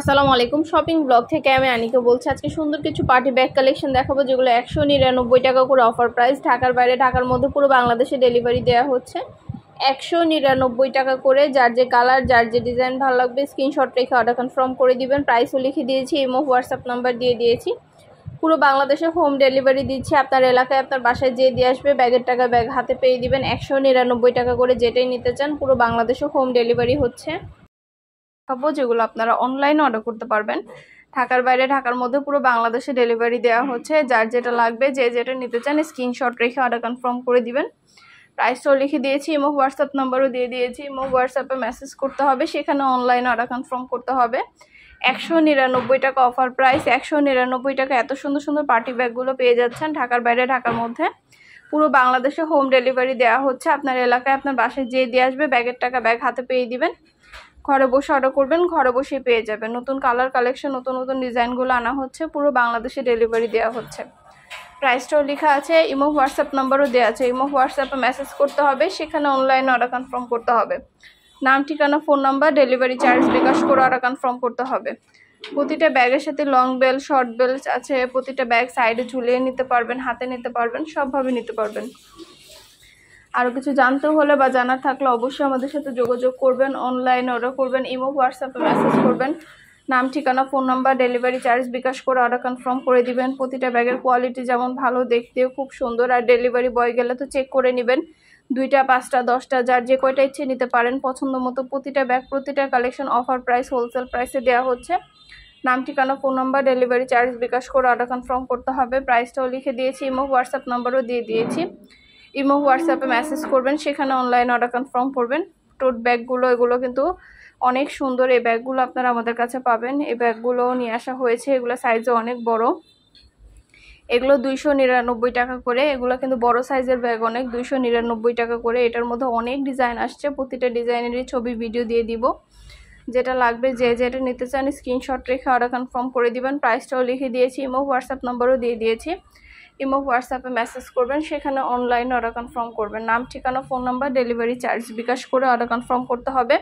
আসসালামু আলাইকুম shopping blog থেকে আমি আনিকে বলছি আজকে সুন্দর কিছু পার্টি ব্যাগ কালেকশন দেখাবো যেগুলো একশো নিরানব্বই টাকা করে অফার প্রাইস ঢাকার বাইরে ঢাকার মধ্যে পুরো বাংলাদেশে ডেলিভারি দেওয়া হচ্ছে একশো নিরানব্বই টাকা করে যার যে কালার যার যে ডিজাইন ভালো লাগবে স্ক্রিনশট রেখে অর্ডার কনফার্ম করে দিবেন প্রাইসও লিখে দিয়েছি এমও হোয়াটসঅ্যাপ নাম্বার দিয়ে দিয়েছি পুরো বাংলাদেশে হোম ডেলিভারি দিচ্ছি আপনার এলাকায় আপনার বাসায় যেয়ে দিয়ে আসবে ব্যাগের টাকা ব্যাগ হাতে পেয়ে দিবেন একশো নিরানব্বই টাকা করে যেটাই নিতে চান পুরো বাংলাদেশে হোম ডেলিভারি হচ্ছে পাবো যেগুলো আপনারা অনলাইনে অর্ডার করতে পারবেন ঢাকার বাইরে ঢাকার মধ্যে পুরো বাংলাদেশে ডেলিভারি দেওয়া হচ্ছে যার যেটা লাগবে যে যেটা নিতে চান স্ক্রিনশট রেখে অর্ডার কনফার্ম করে দিবেন প্রাইসও লিখে দিয়েছি ইমো হোয়াটসঅ্যাপ নাম্বারও দিয়ে দিয়েছি ইমো হোয়াটসঅ্যাপে মেসেজ করতে হবে সেখানে অনলাইনে অর্ডার কনফার্ম করতে হবে একশো নিরানব্বই টাকা অফার প্রাইস একশো নিরানব্বই টাকা এত সুন্দর সুন্দর পার্টি ব্যাগগুলো পেয়ে যাচ্ছেন ঢাকার বাইরে ঢাকার মধ্যে পুরো বাংলাদেশে হোম ডেলিভারি দেওয়া হচ্ছে আপনার এলাকায় আপনার বাসায় যেয়ে দিয়ে আসবে ব্যাগের টাকা ব্যাগ হাতে পেয়ে দিবেন ঘরে বসে অর্ডার করবেন ঘরে বসেই পেয়ে যাবেন নতুন কালার কালেকশন নতুন নতুন ডিজাইনগুলো আনা হচ্ছে পুরো বাংলাদেশে ডেলিভারি দেওয়া হচ্ছে প্রাইসটাও লেখা আছে ইমো হোয়াটসঅ্যাপ নাম্বারও দেওয়া আছে ইমো হোয়াটসঅ্যাপে মেসেজ করতে হবে সেখানে অনলাইনে অর্ডার কনফার্ম করতে হবে নাম ঠিকানা phone number delivery charge bKash করে অর্ডার কনফার্ম করতে হবে প্রতিটা ব্যাগের সাথে লং বেল শর্ট বেল্ট আছে প্রতিটা ব্যাগ সাইডে ঝুলিয়ে নিতে পারবেন হাতে নিতে পারবেন সবভাবে নিতে পারবেন আরও কিছু জানতে হলে বা জানার থাকলে অবশ্যই আমাদের সাথে যোগাযোগ করবেন অনলাইন অর্ডার করবেন ইমো হোয়াটসঅ্যাপে মেসেজ করবেন নাম ঠিকানা phone number delivery charge bKash করে অর্ডার কনফার্ম করে দিবেন প্রতিটা ব্যাগের কোয়ালিটি যেমন ভালো দেখতেও খুব সুন্দর আর ডেলিভারি বয় গেলে তো চেক করে নেবেন দুইটা পাঁচটা দশটা যার যে কয়টা ইচ্ছে নিতে পারেন পছন্দ মতো প্রতিটা ব্যাগ প্রতিটা কালেকশন অফার প্রাইস হোলসেল প্রাইসে দেওয়া হচ্ছে নাম ঠিকানা phone number delivery charge bKash করে অর্ডার কনফার্ম করতে হবে প্রাইসটাও লিখে দিয়েছি ইমো হোয়াটসঅ্যাপ নাম্বারও দিয়ে দিয়েছি ইমো হোয়াটসঅ্যাপে মেসেজ করবেন সেখানে অনলাইন অর্ডার কনফার্ম করবেন টোট ব্যাগগুলো এগুলো কিন্তু অনেক সুন্দর এই ব্যাগগুলো আপনারা আমাদের কাছে পাবেন এই ব্যাগগুলো নিয়ে আসা হয়েছে এগুলো সাইজও অনেক বড় এগুলো দুইশো নিরানব্বই টাকা করে এগুলো কিন্তু বড় সাইজের ব্যাগ অনেক দুইশো নিরানব্বই টাকা করে এটার মধ্যে অনেক ডিজাইন আসছে প্রতিটা ডিজাইনেরই ছবি ভিডিও দিয়ে দিব যেটা লাগবে যে যেটা নিতে চান স্ক্রিনশট রেখে অর্ডার কনফার্ম করে দিবেন প্রাইসটাও লিখে দিয়েছি এবং হোয়াটসঅ্যাপ নম্বরও দিয়ে দিয়েছি ইমো হোয়াটসঅ্যাপে মেসেজ করবেন সেখানে অনলাইনে অর্ডার কনফার্ম করবেন নাম ঠিকানা phone number delivery charge bKash করে অর্ডার কনফার্ম করতে হবে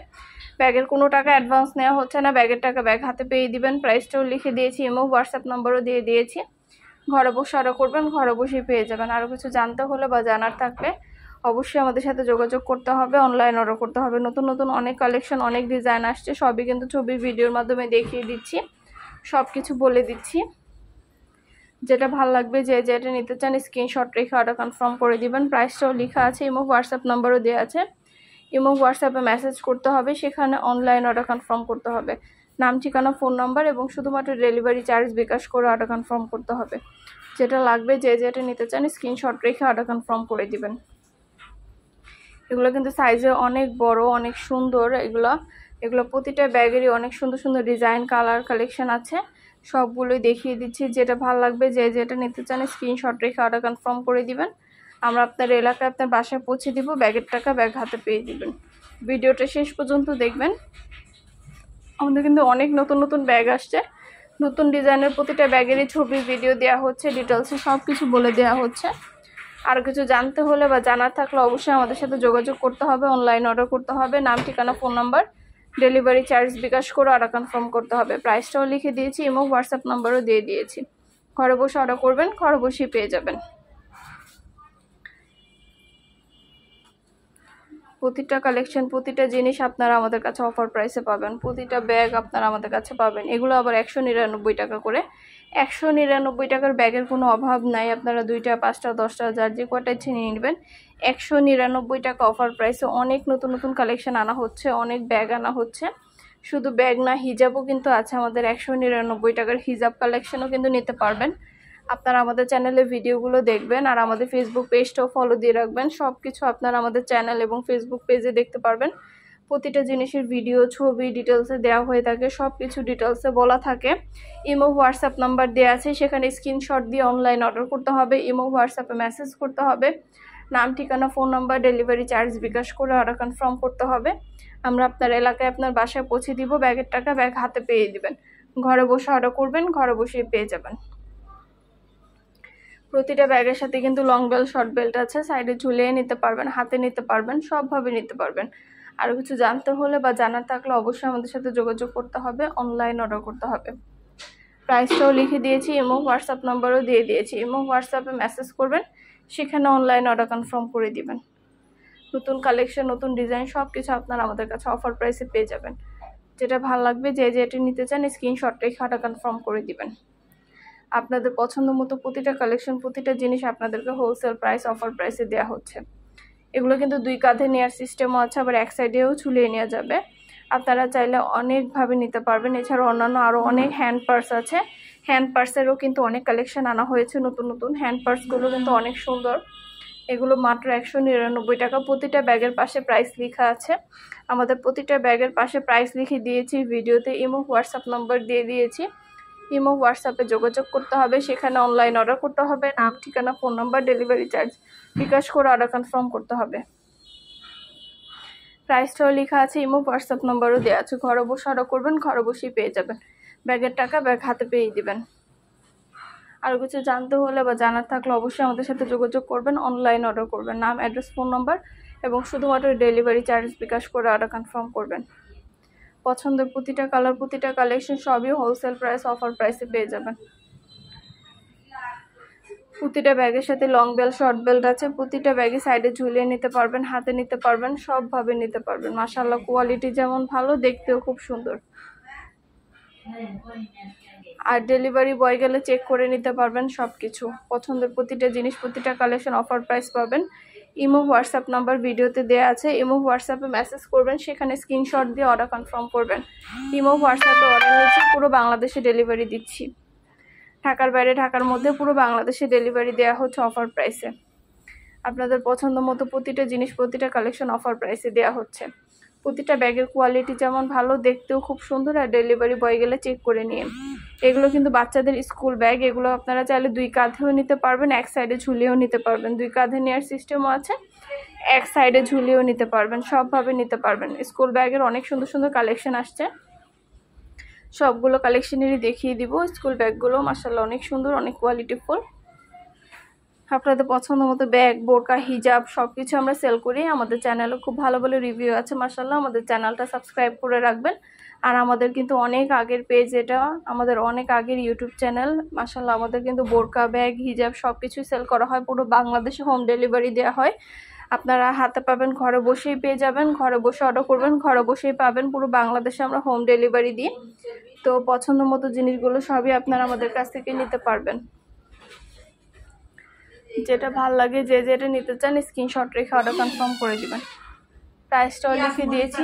ব্যাগের কোনো টাকা অ্যাডভান্স নেওয়া হচ্ছে না ব্যাগের টাকা ব্যাগ হাতে পেয়ে দিবেন প্রাইসটাও লিখে দিয়েছি ইমো হোয়াটসঅ্যাপ নম্বরও দিয়ে দিয়েছি ঘরে বসে অর্ডার করবেন ঘরে বসেই পেয়ে যাবেন আরও কিছু জানতে হলে বা জানার থাকলে অবশ্যই আমাদের সাথে যোগাযোগ করতে হবে অনলাইন অর্ডার করতে হবে নতুন নতুন অনেক কালেকশন অনেক ডিজাইন আসছে সবই কিন্তু ছবি ভিডিওর মাধ্যমে দেখিয়ে দিচ্ছি সব কিছু বলে দিচ্ছি যেটা ভাল লাগবে যে যেটা নিতে চান স্ক্রিনশট রেখে অর্ডার কনফার্ম করে দিবেন প্রাইসটাও লেখা আছে ইমো হোয়াটসঅ্যাপ নাম্বারও দেওয়া আছে ইমো হোয়াটসঅ্যাপে মেসেজ করতে হবে সেখানে অনলাইন অর্ডার কনফার্ম করতে হবে নাম ঠিকানা ফোন নাম্বার এবং শুধুমাত্র ডেলিভারি চার্জ বিকাশ করে অর্ডার কনফার্ম করতে হবে যেটা লাগবে যে যেটা নিতে চান স্ক্রিনশট রেখে অর্ডার কনফার্ম করে দিবেন এগুলো কিন্তু সাইজে অনেক বড় অনেক সুন্দর এগুলো এগুলো প্রতিটা ব্যাগেরই অনেক সুন্দর সুন্দর ডিজাইন কালার কালেকশন আছে সবগুলোই দেখিয়ে দিচ্ছি যেটা ভালো লাগবে যে যেটা নিতে চান স্ক্রিনশট রেখে অর্ডার কনফার্ম করে দিবেন আমরা আপনার এলাকায় আপনার বাসায় পৌঁছে দিব ব্যাগের টাকা ব্যাগ হাতে পেয়ে দিবেন ভিডিওটা শেষ পর্যন্ত দেখবেন আমাদের কিন্তু অনেক নতুন নতুন ব্যাগ আসছে নতুন ডিজাইনের প্রতিটা ব্যাগেরই ছবি ভিডিও দেওয়া হচ্ছে ডিটেলসে সব কিছু বলে দেওয়া হচ্ছে আর কিছু জানতে হলে বা জানার থাকলে অবশ্যই আমাদের সাথে যোগাযোগ করতে হবে অনলাইন অর্ডার করতে হবে নাম ঠিকানা phone number delivery charge bKash করে অর্ডার কনফার্ম করতে হবে প্রাইসটাও লিখে দিয়েছি এবং হোয়াটসঅ্যাপ নাম্বারও দিয়ে দিয়েছি ঘরে বসে অর্ডার করবেন ঘরে বসেই পেয়ে যাবেন প্রতিটা কালেকশন প্রতিটা জিনিস আপনারা আমাদের কাছে অফার প্রাইসে পাবেন প্রতিটা ব্যাগ আপনারা আমাদের কাছে পাবেন এগুলো আবার একশো নিরানব্বই টাকা করে একশো নিরানব্বই টাকার ব্যাগের কোনো অভাব নাই আপনারা দুইটা পাঁচটা দশটা হাজার যে কটা ছিনিয়ে নেবেন একশো নিরানব্বই টাকা অফার প্রাইসে অনেক নতুন নতুন কালেকশন আনা হচ্ছে অনেক ব্যাগ আনা হচ্ছে শুধু ব্যাগ না হিজাবও কিন্তু আছে আমাদের একশো নিরানব্বই টাকার হিজাব কালেকশনও কিন্তু নিতে পারবেন আপনারা আমাদের চ্যানেলে ভিডিওগুলো দেখবেন আর আমাদের ফেসবুক পেজটাও ফলো দিয়ে রাখবেন সব কিছু আপনারা আমাদের চ্যানেল এবং ফেসবুক পেজে দেখতে পারবেন প্রতিটা জিনিসের ভিডিও ছবি ডিটেলসে দেওয়া হয়ে থাকে সব কিছু ডিটেলসে বলা থাকে ইমো হোয়াটসঅ্যাপ নাম্বার দেওয়া আছে সেখানে স্ক্রিনশট দিয়ে অনলাইন অর্ডার করতে হবে ইমো হোয়াটসঅ্যাপে মেসেজ করতে হবে নাম ঠিকানা phone number delivery charge bKash করে অর্ডার কনফার্ম করতে হবে আমরা আপনার এলাকায় আপনার বাসায় পৌঁছে দিব ব্যাগের টাকা ব্যাগ হাতে পেয়ে দিবেন ঘরে বসে অর্ডার করবেন ঘরে বসেই পেয়ে যাবেন প্রতিটা ব্যাগের সাথে কিন্তু লং বেল্ট শর্ট বেল্ট আছে সাইডে ঝুলিয়ে নিতে পারবেন হাতে নিতে পারবেন সবভাবে নিতে পারবেন আরও কিছু জানতে হলে বা জানার থাকলে অবশ্যই আমাদের সাথে যোগাযোগ করতে হবে অনলাইন অর্ডার করতে হবে প্রাইসটাও লিখে দিয়েছি এবং হোয়াটসঅ্যাপ নাম্বারও দিয়ে দিয়েছি এবং হোয়াটসঅ্যাপে মেসেজ করবেন সেখানে অনলাইন অর্ডার কনফার্ম করে দিবেন নতুন কালেকশন নতুন ডিজাইন সব কিছু আপনার আমাদের কাছে অফার প্রাইসে পেয়ে যাবেন যেটা ভাল লাগবে যে যেটি নিতে চান স্ক্রিনশটটাই খাটা কনফার্ম করে দিবেন আপনাদের পছন্দ মতো প্রতিটা কালেকশন প্রতিটা জিনিস আপনাদেরকে হোলসেল প্রাইস অফার প্রাইসে দেওয়া হচ্ছে এগুলো কিন্তু দুই কাঁধে নেওয়ার সিস্টেমও আছে আবার এক সাইডেও ঝুলিয়ে নেওয়া যাবে আপনারা চাইলে অনেকভাবে নিতে পারবেন এছাড়াও অন্যান্য আরও অনেক হ্যান্ড পার্স আছে হ্যান্ড পার্সেরও কিন্তু অনেক কালেকশন আনা হয়েছে নতুন নতুন হ্যান্ড পার্সগুলো কিন্তু অনেক সুন্দর এগুলো মাত্র একশো নিরানব্বই টাকা প্রতিটা ব্যাগের পাশে প্রাইস লিখা আছে আমাদের প্রতিটা ব্যাগের পাশে প্রাইস লিখে দিয়েছি ভিডিওতে ইমো হোয়াটসঅ্যাপ নম্বর দিয়ে দিয়েছি ইমো হোয়াটসঅ্যাপে যোগাযোগ করতে হবে সেখানে অনলাইন অর্ডার করতে হবে নাম ঠিকানা phone number delivery charge bKash করে অর্ডার কনফার্ম করতে হবে প্রাইসটাও লেখা আছে ইমো হোয়াটসঅ্যাপ নম্বরও দেওয়া আছে ঘরে বসে অর্ডার করবেন ঘরে বসেই পেয়ে যাবেন ব্যাগের টাকা ব্যাগ হাতে পেয়েই দিবেন আর কিছু জানতে হলে বা জানার থাকলে অবশ্যই আমাদের সাথে যোগাযোগ করবেন অনলাইন অর্ডার করবেন নাম অ্যাড্রেস ফোন নম্বর এবং শুধুমাত্র ডেলিভারি চার্জ বিকাশ করে অর্ডার কনফার্ম করবেন পছন্দের প্রতিটা কালার প্রতিটা কালেকশন সবই হোলসেল প্রাইস অফার প্রাইসে পেয়ে যাবেন প্রতিটা ব্যাগের সাথে লং বেল শর্ট বেল্ট আছে প্রতিটা ব্যাগে সাইডে ঝুলিয়ে নিতে পারবেন হাতে নিতে পারবেন সবভাবে নিতে পারবেন মাসাল্লাহ কোয়ালিটি যেমন ভালো দেখতেও খুব সুন্দর আর ডেলিভারি বয় গেলে চেক করে নিতে পারবেন সব কিছু পছন্দের প্রতিটা জিনিস প্রতিটা কালেকশন অফার প্রাইস পাবেন ইমো হোয়াটসঅ্যাপ নাম্বার ভিডিওতে দেওয়া আছে ইমো হোয়াটসঅ্যাপে মেসেজ করবেন সেখানে স্ক্রিনশট দিয়ে অর্ডার কনফার্ম করবেন ইমো হোয়াটসঅ্যাপে অর্ডার হয়েছে পুরো বাংলাদেশে ডেলিভারি দিচ্ছি ঢাকার বাইরে ঢাকার মধ্যে পুরো বাংলাদেশে ডেলিভারি দেওয়া হচ্ছে অফার প্রাইসে আপনাদের পছন্দ মতো প্রতিটা জিনিস প্রতিটা কালেকশন অফার প্রাইসে দেওয়া হচ্ছে প্রতিটা ব্যাগের কোয়ালিটি যেমন ভালো দেখতেও খুব সুন্দর আর ডেলিভারি বয় গেলে চেক করে নিন এগুলো কিন্তু বাচ্চাদের স্কুল ব্যাগ এগুলো আপনারা চাইলে দুই কাঁধেও নিতে পারবেন এক সাইডে ঝুলিয়েও নিতে পারবেন দুই কাঁধে নেওয়ার সিস্টেমও আছে এক সাইডে ঝুলিয়েও নিতে পারবেন সবভাবে নিতে পারবেন স্কুল ব্যাগের অনেক সুন্দর সুন্দর কালেকশন আসছে সবগুলো কালেকশনেরই দেখিয়ে দিব স্কুল ব্যাগগুলো মাসাল্লাহ অনেক সুন্দর অনেক কোয়ালিটিফুল আপনাদের পছন্দ মতো ব্যাগ বোরকা হিজাব সব কিছু আমরা সেল করি আমাদের চ্যানেলে খুব ভালো ভালো রিভিউ আছে মার্শাল্লাহ আমাদের চ্যানেলটা সাবস্ক্রাইব করে রাখবেন আর আমাদের কিন্তু অনেক আগের পেজ এটা আমাদের অনেক আগের ইউটিউব চ্যানেল মার্শাল্লাহ আমাদের কিন্তু বোরকা ব্যাগ হিজাব সব কিছু সেল করা হয় পুরো বাংলাদেশে হোম ডেলিভারি দেওয়া হয় আপনারা হাতে পাবেন ঘরে বসেই পেয়ে যাবেন ঘরে বসে অর্ডার করবেন ঘরে বসেই পাবেন পুরো বাংলাদেশে আমরা হোম ডেলিভারি দিই তো পছন্দ মতো জিনিসগুলো সবই আপনারা আমাদের কাছ থেকে নিতে পারবেন যেটা ভাল লাগে যে যেটা নিতে চান স্ক্রিনশট রেখে অর্ডার কনফার্ম করে দেবেন প্রাইসটাও লিখে দিয়েছি